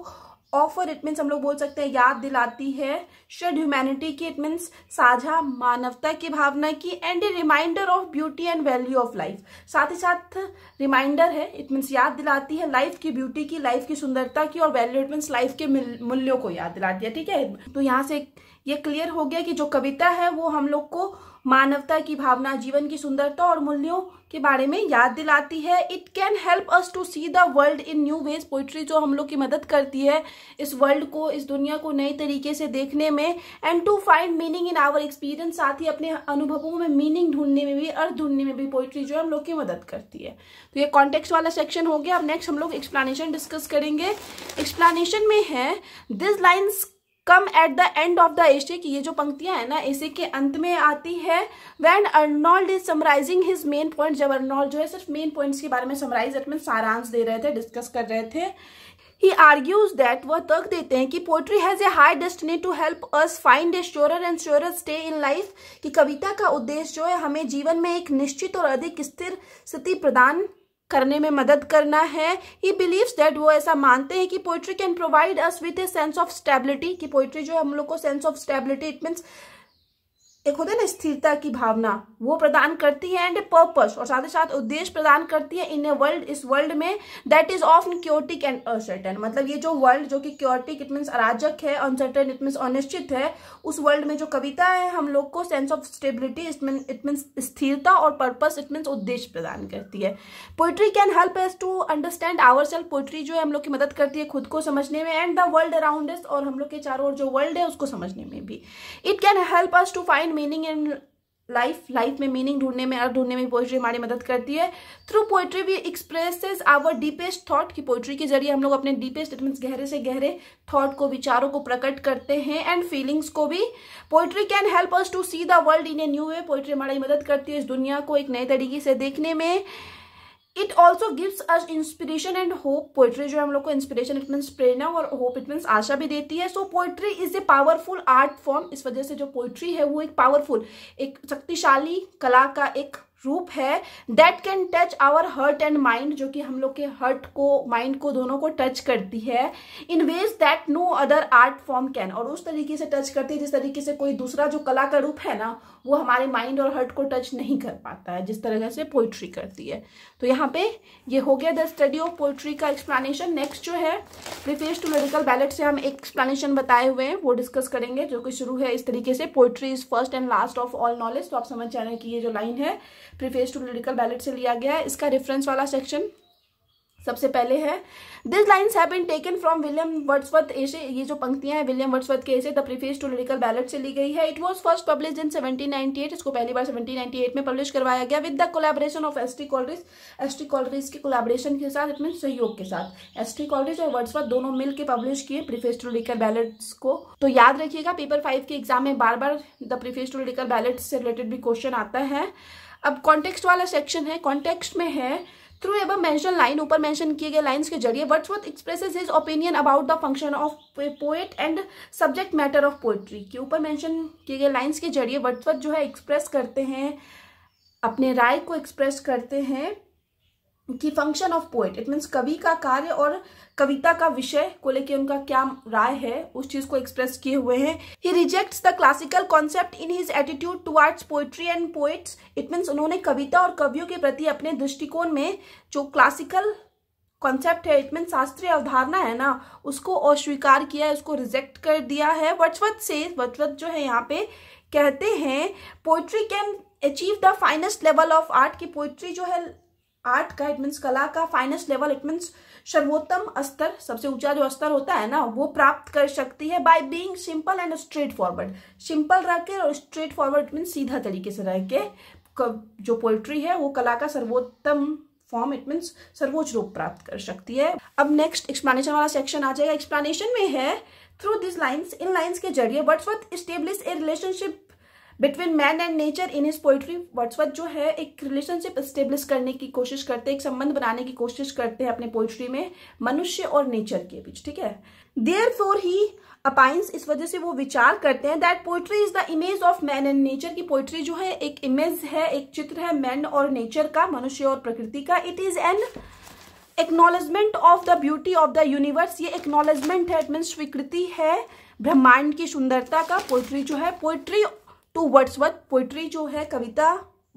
ऑफर इट मीन्स हम लोग बोल सकते हैं याद दिलाती है शेड ह्यूमैनिटी की इट मीन्स साझा मानवता की भावना की and a reminder of beauty and value of life साथ ही साथ रिमाइंडर है इट मीन्स याद दिलाती है लाइफ की ब्यूटी की लाइफ की सुंदरता की और वैल्यू इट मीन्स लाइफ के मूल्यों को याद दिलाती है ठीक है तो यहाँ से ये क्लियर हो गया कि जो कविता है वो हम लोग को मानवता की भावना जीवन की सुंदरता और मूल्यों के बारे में याद दिलाती है it can help us to see the world in new ways poetry जो हम लोग की मदद करती है इस वर्ल्ड को इस दुनिया को नए तरीके से देखने में and to find meaning in our experience साथ ही अपने अनुभवों में मीनिंग ढूंढने में भी अर्थ ढूंढने में भी पोइट्री जो है हम लोग की मदद करती है तो ये कॉन्टेक्स वाला सेक्शन हो गया अब नेक्स्ट हम लोग एक्सप्लानशन डिस्कस करेंगे एक्सप्लानशन में है this lines come at the end of the essay की ये जो पंक्तियां है ना एसे के अंत में आती है when Arnold is summarising his main point जब अर्नॉल्ड जो है सिर्फ मेन पॉइंट्स के बारे में समराइज एट मीन सारांश दे रहे थे डिस्कस कर रहे थे ही आर्ग्यूज दैट वह तर्क देते हैं कि poetry has a high destiny to help us find a surer and surer stay in life कि कविता का उद्देश्य जो है हमें जीवन में एक निश्चित और अधिक स्थिर स्थिति प्रदान करने में मदद करना है ही बिलीव डेट वो ऐसा मानते हैं कि poetry can provide us with a sense of stability कि पोइट्री जो है हम लोग को sense of stability it means एक है ना स्थिरता की भावना वो प्रदान करती है एंड ए पर्पस और साथ ही साथ उद्देश्य प्रदान करती है इन ए वर्ल्ड इस वर्ल्ड में that is of chaotic and uncertain मतलब ये जो वर्ल्ड जो कि क्योरटिक इट मीन्स अराजक है अनसर्टन इट मीन्स अनिश्चित है उस वर्ल्ड में जो कविता है हम लोग को sense of stability it means स्थिरता और पर्पस इट मीन्स उद्देश्य प्रदान करती है poetry can help us to understand our self poetry जो है हम लोग की मदद करती है खुद को समझने में एंड द वर्ल्ड अराउंड और हम लोग के चारों ओर जो वर्ल्ड है उसको समझने में भी it can help us to find meaning in life life में मीनिंग ढूंढने में अर्थ ढूंढने में पोइट्री हमारी मदद करती है through poetry we expresses our deepest thought की पोइट्री के जरिए हम लोग अपने डीपेस्ट मीन्स गहरे से गहरे थॉट को विचारों को प्रकट करते हैं एंड फीलिंग्स को भी poetry can help us to see the world in a new way poetry हमारी मदद करती है इस दुनिया को एक नए तरीके से देखने में it also gives us inspiration and hope poetry जो हम लोग को इंस्पिरेशन इट मीन्स प्रेरणा और होप इट मीन्स आशा भी देती है so poetry is a powerful art form इस वजह से जो पोइट्री है वो एक पावरफुल एक शक्तिशाली कला का एक रूप है that can touch our heart and mind जो कि हम लोग के हर्ट को माइंड को दोनों को टच करती है in ways that no other art form can और उस तरीके से टच करती है जिस तरीके से कोई दूसरा जो कला का रूप है ना वो हमारे माइंड और हर्ट को टच नहीं कर पाता है जिस तरह से पोइट्री करती है तो यहाँ पे ये हो गया द स्टडी ऑफ पोइट्री का एक्सप्लेनेशन नेक्स्ट जो है प्रिफेस टू लिरिकल बैलेट से हम एक एक्सप्लेनेशन बताए हुए हैं वो डिस्कस करेंगे जो कि शुरू है इस तरीके से poetry is first and last of all knowledge तो आप समझ जा रहे हैं कि ये जो लाइन है प्रिफेस टू लिरिकल बैलेट से लिया गया है इसका रेफरेंस वाला सेक्शन सबसे पहले है this lines have been taken from William Wordsworth essay ये जो पंक्तियां हैं विलियम वर्ड्सवर्थ के essay the preface to lyrical ballad से ली गई है it was first publish in 1798 इसको पहली बार 1798 में पब्लिश करवाया गया with the collaboration of S T T S T S के कोलेबरेशन के साथ इतने सहयोग के साथ एसटी टी और वर्ड्सवर्थ दोनों मिल पब्लिश किए प्रीफेस टू लिरिकल बैलेट्स को तो याद रखिएगा पेपर फाइव के एग्जाम में बार बार the preface to lyrical ballad से रिलेटेड भी क्वेश्चन आता है अब कॉन्टेक्स्ट वाला सेक्शन है कॉन्टेक्स्ट में है थ्रू एबर मैंशन लाइन ऊपर मैंशन किए गए लाइन्स के जरिए Wordsworth expresses his opinion about the function of poet and subject matter of poetry के ऊपर मैंशन किए गए लाइन्स के जरिए वर्ड्स वर्थ जो है एक्सप्रेस करते हैं अपने राय को एक्सप्रेस करते हैं कि function of poet it means कवि का कार्य और कविता का विषय को लेकर उनका क्या राय है उस चीज को एक्सप्रेस किए हुए हैं he rejects the classical concept in his attitude towards poetry and poets it means उन्होंने कविता और कवियों के प्रति अपने दृष्टिकोण में जो क्लासिकल कॉन्सेप्ट है इट मीन शास्त्रीय अवधारणा है ना उसको अस्वीकार किया है उसको रिजेक्ट कर दिया है वचवत से वचवत जो है यहाँ पे कहते हैं poetry can achieve the finest level of art की पोइट्री जो है आर्ट का इट मीन्स कला का फाइनेस्ट लेवल इट मीन्स सर्वोत्तम स्तर सबसे ऊंचा जो स्तर होता है ना वो प्राप्त कर सकती है by being simple and straightforward simple रह के और स्ट्रेट फॉरवर्ड मीन्स सीधा तरीके से रह के जो पोल्ट्री है वो कला का सर्वोत्तम फॉर्म इट मीन्स सर्वोच्च रूप प्राप्त कर सकती है अब नेक्स्ट एक्सप्लेनेशन वाला सेक्शन आ जाएगा एक्सप्लेनेशन में है थ्रू दिस लाइन्स इन लाइन्स के जरिए Wordsworth establish a relationship between man and nature in his poetry Wordsworth जो है एक रिलेशनशिप स्टेब्लिश करने की कोशिश करते हैं एक संबंध बनाने की कोशिश करते हैं अपने पोइट्री में मनुष्य और नेचर के बीच ठीक है देयर फोर ही अपाइंस इस वजह से वो विचार करते हैं that poetry is the image of man and nature की पोइट्री जो है एक इमेज है एक चित्र है मैन और नेचर का मनुष्य और प्रकृति का it is an acknowledgement of the beauty of the universe ये एक्नोलेजमेंट है इट मीन स्वीकृति है ब्रह्मांड की सुंदरता का पोइट्री जो है पोइट्री टू तो वर्ड्सवर्थ पोइट्री जो है कविता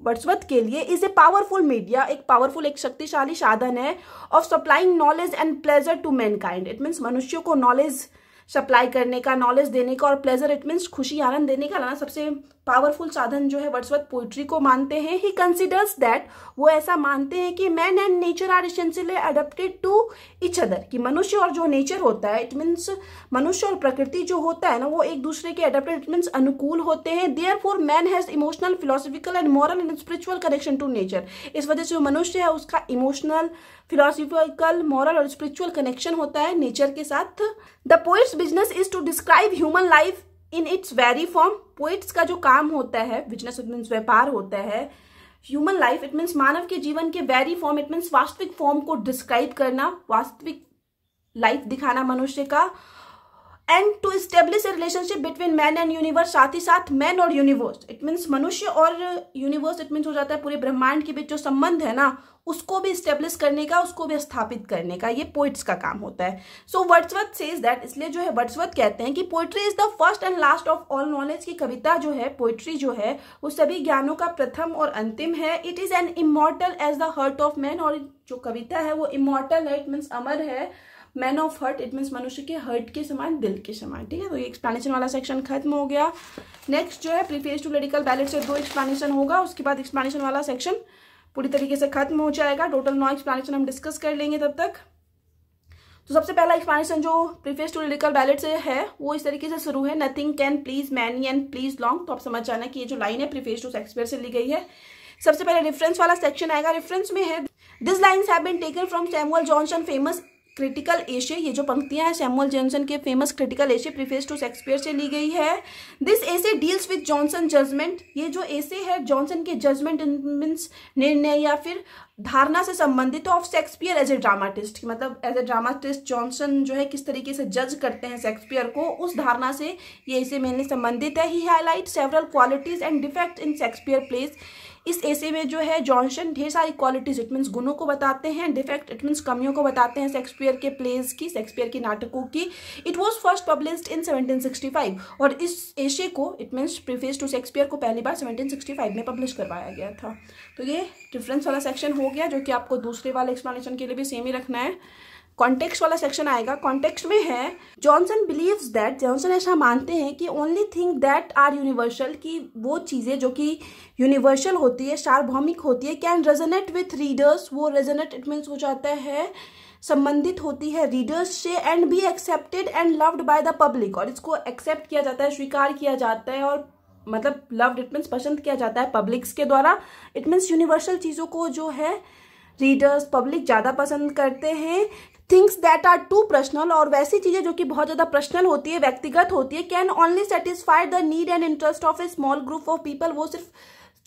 वर्ड्सवर्थ के लिए इज ए पावरफुल मीडिया एक पावरफुल एक शक्तिशाली साधन है of supplying knowledge and pleasure to mankind it means मनुष्यों को नॉलेज सप्लाई करने का नॉलेज देने का और प्लेजर इट मीन्स खुशी आनंद देने का लाना सबसे पावरफुल साधन जो है वर्ड्सवर्थ पोइट्री को मानते हैं ही कंसिडर्स दैट वो ऐसा मानते हैं कि man and nature are essentially adapted to each other कि मनुष्य और जो नेचर होता है इट मीन्स मनुष्य और प्रकृति जो होता है ना वो एक दूसरे के अडेप्टेड इट मीन्स अनुकूल होते हैं therefore man has emotional philosophical and moral and spiritual connection to nature इस वजह से जो मनुष्य है उसका इमोशनल फिलोसफिकल मॉरल और स्पिरिचुअल कनेक्शन होता है नेचर के साथ the poet's business is to describe human life in its very form poet's का जो काम होता है बिजनेस इट मीन्स व्यापार होता है ह्यूमन लाइफ इट मीन्स मानव के जीवन के वेरी फॉर्म इट मीन्स वास्तविक फॉर्म को डिस्क्राइब करना वास्तविक लाइफ दिखाना मनुष्य का and to establish a relationship between man and universe साथ ही साथ मैन और यूनिवर्स इट मीन्स मनुष्य और यूनिवर्स इट मीन्स हो जाता है पूरे ब्रह्मांड के बीच जो संबंध है ना उसको भी स्टेब्लिश करने का उसको भी स्थापित करने का ये पोइट्स का काम होता है सो वर्ड्सवर्थ सेज दैट इसलिए जो है वर्ड्सवर्थ कहते हैं कि poetry is the first and last of all knowledge की कविता जो है पोइट्री जो है वो सभी ज्ञानों का प्रथम और अंतिम है it is an immortal as the heart of man और जो कविता है वो इमोर्टल है इट मीन्स अमर है man of heart it means मनुष्य के हर्ट के समान दिल के समान ठीक है तो ये एक्सप्लेनेशन वाला सेक्शन खत्म हो गया नेक्स्ट जो है प्रीफेस टू लेडिकल बैलेट से दो एक्सप्लेनेशन होगा उसके बाद एक्सप्लेनेशन वाला सेक्शन पूरी तरीके से खत्म हो जाएगा टोटल नौ एक्सप्लेनेशन हम डिस्कस कर लेंगे तब तक तो सबसे पहला एक्सप्लेनेशन जो प्रीफेस टू लिरिकल बैलेट से है वो इस तरीके से शुरू है nothing can please many and please long तो आप समझ जाना कि ये जो लाइन है प्रीफेस टू शेक्सपियर से ली गई है सबसे पहले रेफरेंस वाला सेक्शन आएगा रेफरेंस में है this lines have been taken from Samuel Johnson famous critical essay ये जो पंक्तियां हैं सैमुअल जॉनसन के famous critical essay preface to Shakespeare से ली गई है this essay deals with Johnson judgement ये जो एसे है जॉनसन के जजमेंट मीन्स निर्णय या फिर धारणा से संबंधित तो of Shakespeare as a dramatist मतलब एज ए ड्रामाटिस्ट जॉनसन जो है किस तरीके से जज करते हैं शेक्सपियर को उस धारणा से ये इसे मेनली संबंधित है he highlight several qualities and defect in Shakespeare plays इस ऐसे में जो है जॉनसन ढेर सारी क्वालिटीज इट मीन्स गुणों को बताते हैं डिफेक्ट इट मीन्स कमियों को बताते हैं शेक्सपियर के प्लेज की शेक्सपियर के नाटकों की it was first published in seventeen sixty five और इस एशे को it means preface to Shakespeare को पहली बार सेवनटीन सिक्सटी फाइव में पब्लिश करवाया गया था तो ये डिफरेंस वाला सेक्शन हो गया जो कि आपको दूसरे वाले एक्सप्लेनेशन के लिए भी सेम ही रखना है कॉन्टेक्स्ट वाला सेक्शन आएगा कॉन्टेक्स्ट में है जॉनसन बिलीव्स दैट जॉनसन ऐसा मानते हैं कि only thing that are universal कि वो चीज़ें जो कि यूनिवर्सल होती है सार्वभौमिक होती है कैन रेजोनेट विथ रीडर्स वो रेजोनेट इट मीन्स हो जाता है संबंधित होती है रीडर्स से and be accepted and loved by the public और इसको एक्सेप्ट किया जाता है स्वीकार किया जाता है और मतलब लव्ड इट मीन्स पसंद किया जाता है पब्लिक्स के द्वारा इट मीन्स यूनिवर्सल चीज़ों को जो है रीडर्स पब्लिक ज़्यादा पसंद करते हैं things that are too personal और वैसी चीजें जो कि बहुत ज्यादा पर्सनल होती है व्यक्तिगत होती है can only satisfy the need and interest of a small group of people वो सिर्फ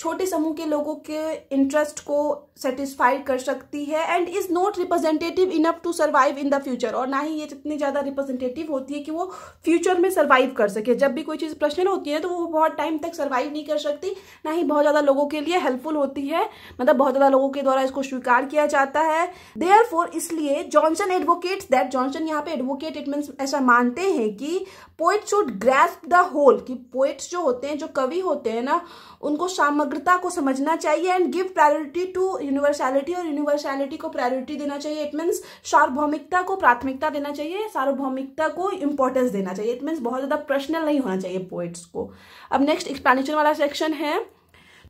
छोटे समूह के लोगों के इंटरेस्ट को सेटिस्फाई कर सकती है and is not representative enough to survive in the future और ना ही ये जितनी ज़्यादा रिप्रेजेंटेटिव होती है कि वो फ्यूचर में सर्वाइव कर सके जब भी कोई चीज़ प्रश्न होती है तो वो बहुत टाइम तक सर्वाइव नहीं कर सकती ना ही बहुत ज़्यादा लोगों के लिए हेल्पफुल होती है मतलब बहुत ज़्यादा लोगों के द्वारा इसको स्वीकार किया जाता है देयर इसलिए जॉनसन एडवोकेट्स दैट जॉनसन यहाँ पे एडवोकेट इट मीन ऐसा मानते हैं कि poet should grasp the whole कि पोइट्स जो होते हैं जो कवि होते हैं ना उनको सामग्री समग्रता को समझना चाहिए and give priority to universality और यूनिवर्सैलिटी को प्रायोरिटी देना चाहिए इट मीन्स सार्वभौमिकता को प्राथमिकता देना चाहिए सार्वभौमिकता को इंपॉर्टेंस देना चाहिए इट मीन्स बहुत ज़्यादा पर्सनल नहीं होना चाहिए पोइट्स को अब नेक्स्ट एक्सप्लेनेशन वाला सेक्शन है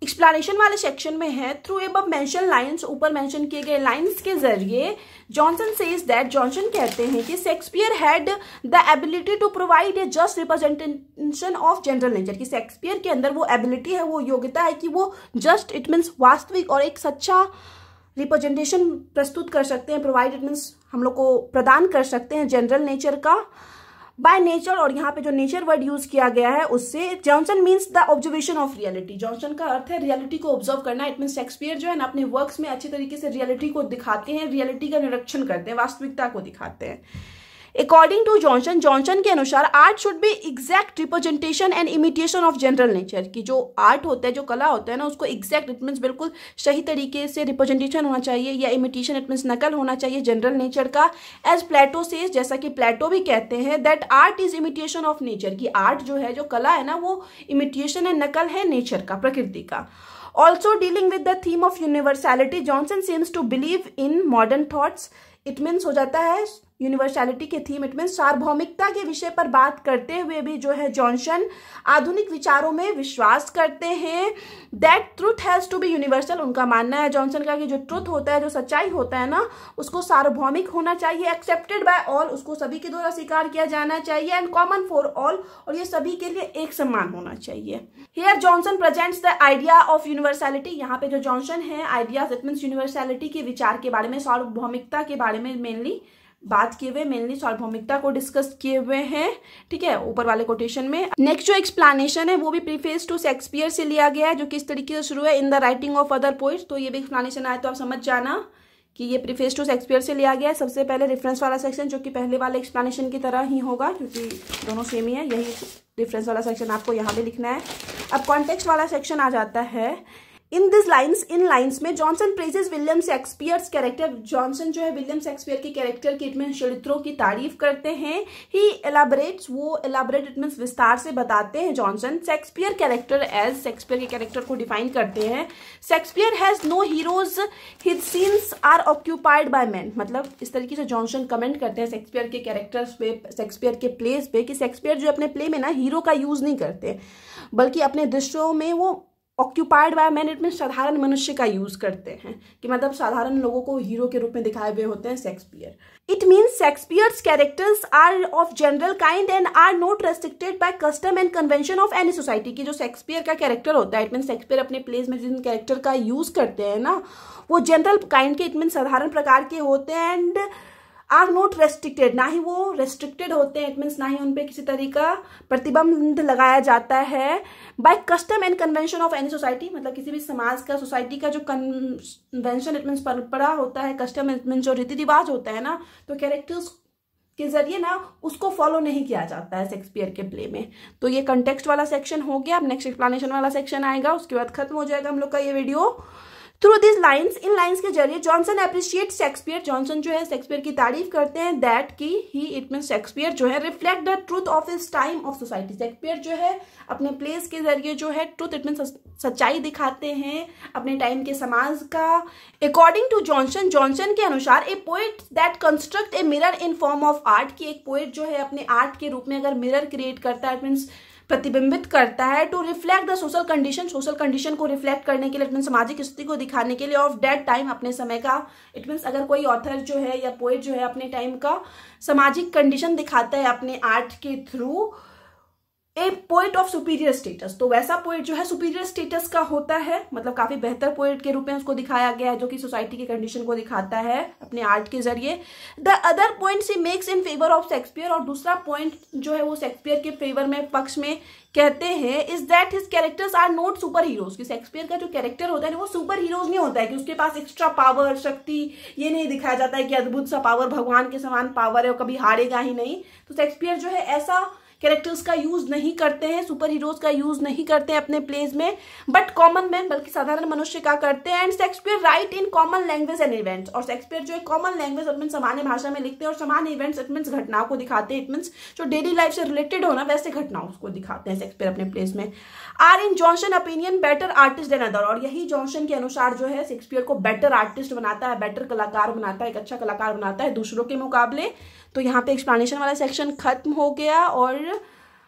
एक्सप्लेनेशन वाले सेक्शन में है थ्रू एबव मेंशन लाइंस ऊपर मेंशन किए गए लाइंस के जरिए जॉनसन सेज दैट जॉनसन कहते हैं कि Shakespeare had the ability to provide a just representation of general nature कि शेक्सपियर के अंदर वो एबिलिटी है वो योग्यता है कि वो जस्ट इट मीन्स वास्तविक और एक सच्चा रिप्रेजेंटेशन प्रस्तुत कर सकते हैं प्रोवाइड इट मीन्स हम लोग को प्रदान कर सकते हैं जनरल नेचर का बाय नेचर और यहाँ पे जो नेचर वर्ड यूज किया गया है उससे Johnson means the observation of reality Johnson का अर्थ है रियलिटी को ऑब्जर्व करना इट मीन शेक्सपियर जो है ना अपने वर्क्स में अच्छे तरीके से रियलिटी को दिखाते हैं रियलिटी का निरीक्षण करते हैं वास्तविकता को दिखाते हैं अकॉर्डिंग टू जॉनसन जॉनसन के अनुसार art should be exact representation and imitation of general nature की जो आर्ट होता है जो कला होता है ना उसको एग्जैक्ट इट मीन्स बिल्कुल सही तरीके से रिप्रेजेंटेशन होना चाहिए या इमिटेशन इट मीन्स नकल होना चाहिए जनरल नेचर का एज प्लेटो से जैसा कि प्लेटो भी कहते हैं that art is imitation of nature की आर्ट जो है जो कला है ना वो इमिटेशन एंड नकल है नेचर का प्रकृति का also dealing with the theme of universality Johnson seems to believe in modern thoughts it means हो जाता है यूनिवर्सैलिटी के थीम इट मीन्स सार्वभौमिकता के विषय पर बात करते हुए भी जो है जॉनसन आधुनिक विचारों में विश्वास करते हैं that truth has to be universal उनका मानना है जॉनसन का कि जो ट्रूथ होता है जो सच्चाई होता है ना उसको सार्वभौमिक होना चाहिए एक्सेप्टेड बाय ऑल उसको सभी के द्वारा स्वीकार किया जाना चाहिए एंड कॉमन फॉर ऑल और ये सभी के लिए एक समान होना चाहिए here Johnson presents the idea of universality यहाँ पे जो जॉनसन है आइडियाज इट मीन्स यूनिवर्सैलिटी के विचार के बारे में सार्वभौमिकता के बारे में मेनली बात किए हुए मेनली सार्वभौमिकता को डिस्कस किए हुए हैं ठीक है ऊपर वाले कोटेशन में नेक्स्ट जो एक्सप्लेनेशन है वो भी प्रीफेस टू शेक्सपियर से लिया गया है जो किस तरीके से शुरू है in the writing of other poets तो ये भी एक्सप्लेनेशन आए तो आप समझ जाना कि ये प्रीफेस टू शेक्सपियर से लिया गया है सबसे पहले रेफरेंस वाला सेक्शन जो कि पहले वाले एक्सप्लेनेशन की तरह ही होगा क्योंकि दोनों सेम ही है यही रेफरेंस वाला सेक्शन आपको यहाँ पे लिखना है अब कॉन्टेक्स्ट वाला सेक्शन आ जाता है इन दिस लाइन्स इन लाइन्स में Johnson praises William Shakespeare's character Johnson जो है विलियम शेक्सपियर के कैरेक्टर के इटमिन चरित्रों की तारीफ करते हैं ही एलाबरेट्स वो एलाबरेट इटमिन विस्तार से बताते हैं Johnson Shakespeare character as Shakespeare के कैरेक्टर को डिफाइन करते हैं Shakespeare has no heroes his scenes are occupied by man मतलब इस तरीके से जॉनसन कमेंट करते हैं शेक्सपियर के कैरेक्टर्स पे शेक्सपियर के प्लेस पे कि शेक्सपियर जो अपने प्ले में ना हीरो का यूज़ नहीं करते बल्कि अपने दृश्यों में वो occupied by man it mean साधारण मनुष्य का यूज करते हैं कि मतलब साधारण लोगों को हीरो के रूप में दिखाए हुए होते हैं Shakespeare it means Shakespeare's characters are of general kind and are not restricted by custom and convention of any society की जो शेक्सपियर का कैरेक्टर होता है इट मीन शेक्सपियर अपने प्लेस में जिन कैरेक्टर का यूज करते हैं ना वो जनरल काइंड के इट मीन साधारण प्रकार के होते हैं एंड आर नॉट रेस्ट्रिक्टेड ना ही वो रेस्ट्रिक्टेड होते हैं इट मीन्स ना ही उन पर किसी तरह का प्रतिबंध लगाया जाता है by custom and convention of any society मतलब किसी भी समाज का सोसाइटी का जो कन्वेंशन इट मीन्स परंपरा होता है कस्टम इट मीन्स जो रीति रिवाज होता है ना तो कैरेक्टर्स के जरिए ना उसको फॉलो नहीं किया जाता है शेक्सपियर के प्ले में तो ये कंटेक्स्ट वाला सेक्शन हो गया अब नेक्स्ट एक्सप्लानेशन वाला सेक्शन आएगा उसके बाद खत्म हो जाएगा हम लोग का ये वीडियो थ्रू दिस लाइन्स इन लाइन्स के जरिए जॉनसन अप्रिशिएट शेक्सपियर जॉनसन जो है शेक्सपियर की तारीफ करते हैं दैट की ही इट मीन शेक्सपियर जो है reflect the truth of his time of society Shakespeare जो है अपने प्लेस के जरिए जो है ट्रूथ इट मीन सच्चाई दिखाते हैं अपने टाइम के समाज का अकॉर्डिंग टू जॉनसन जॉनसन के अनुसार a poet that construct a mirror in form of art की एक पोइट जो है अपने आर्ट के रूप में अगर मिरर क्रिएट करता है इट मीन्स प्रतिबिंबित करता है to reflect the social condition social condition को रिफ्लेक्ट करने के लिए इट मीन सामाजिक स्थिति को दिखाने के लिए ऑफ डेट टाइम अपने समय का इट मीन्स अगर कोई ऑथर जो है या पोइट जो है अपने टाइम का सामाजिक कंडीशन दिखाता है अपने आर्ट के through a poet of superior status तो वैसा पोइट जो है सुपीरियर स्टेटस का होता है मतलब काफी बेहतर पोइट के रूप में उसको दिखाया गया है जो कि सोसाइटी की कंडीशन को दिखाता है अपने आर्ट के जरिए the other point see makes in favour of Shakespeare और दूसरा पॉइंट जो है वो शेक्सपियर के फेवर में पक्ष में कहते हैं is that his characters are not super heroes कि शेक्सपियर का जो कैरेक्टर होता है वो सुपर हीरोज नहीं होता है कि उसके पास एक्स्ट्रा पावर शक्ति ये नहीं दिखाया जाता है कि अद्भुत सा पावर भगवान के समान पावर है वो कभी हारेगा ही नहीं तो शेक्सपियर जो है ऐसा कैरेक्टर्स का यूज नहीं करते हैं सुपर हीरोज का यूज नहीं करते हैं अपने प्लेज में बट कॉमन मैन बल्कि साधारण मनुष्य का करते हैं and Shakespeare write in common language and events और शेक्सपियर जो है कॉमन लैंग्वेज इट सामान्य भाषा में लिखते हैं और सामान्य इवेंट्स इट मीन घटनाओं को दिखाते हैं इट मीन जो डेली लाइफ से रिलेटेड होना वैसे घटनाओं को दिखाते हैं शेक्सपियर अपने प्लेस में are in Johnson opinion better artist than other और यही जॉनसन के अनुसार जो है शेक्सपियर को बेटर आर्टिस्ट बनाता है बेटर कलाकार बनाता है एक अच्छा कलाकार बनाता है दूसरों के मुकाबले तो यहाँ पे एक्सप्लेनेशन वाला सेक्शन खत्म हो गया और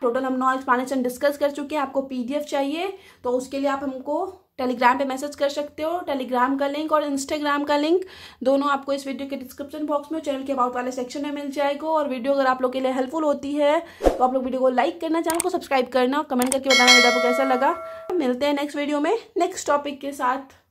टोटल हम नौ एक्सप्लेनेशन डिस्कस कर चुके हैं आपको पीडीएफ चाहिए तो उसके लिए आप हमको टेलीग्राम पे मैसेज कर सकते हो टेलीग्राम का लिंक और इंस्टाग्राम का लिंक दोनों आपको इस वीडियो के डिस्क्रिप्शन बॉक्स में चैनल के अबाउट वाले सेक्शन में मिल जाएगा और वीडियो अगर आप लोग के लिए हेल्पफुल होती है तो आप लोग वीडियो को लाइक करना चैनल को सब्सक्राइब करना और कमेंट करके बताना वीडियो आपको कैसा लगा मिलते हैं नेक्स्ट वीडियो में नेक्स्ट टॉपिक के साथ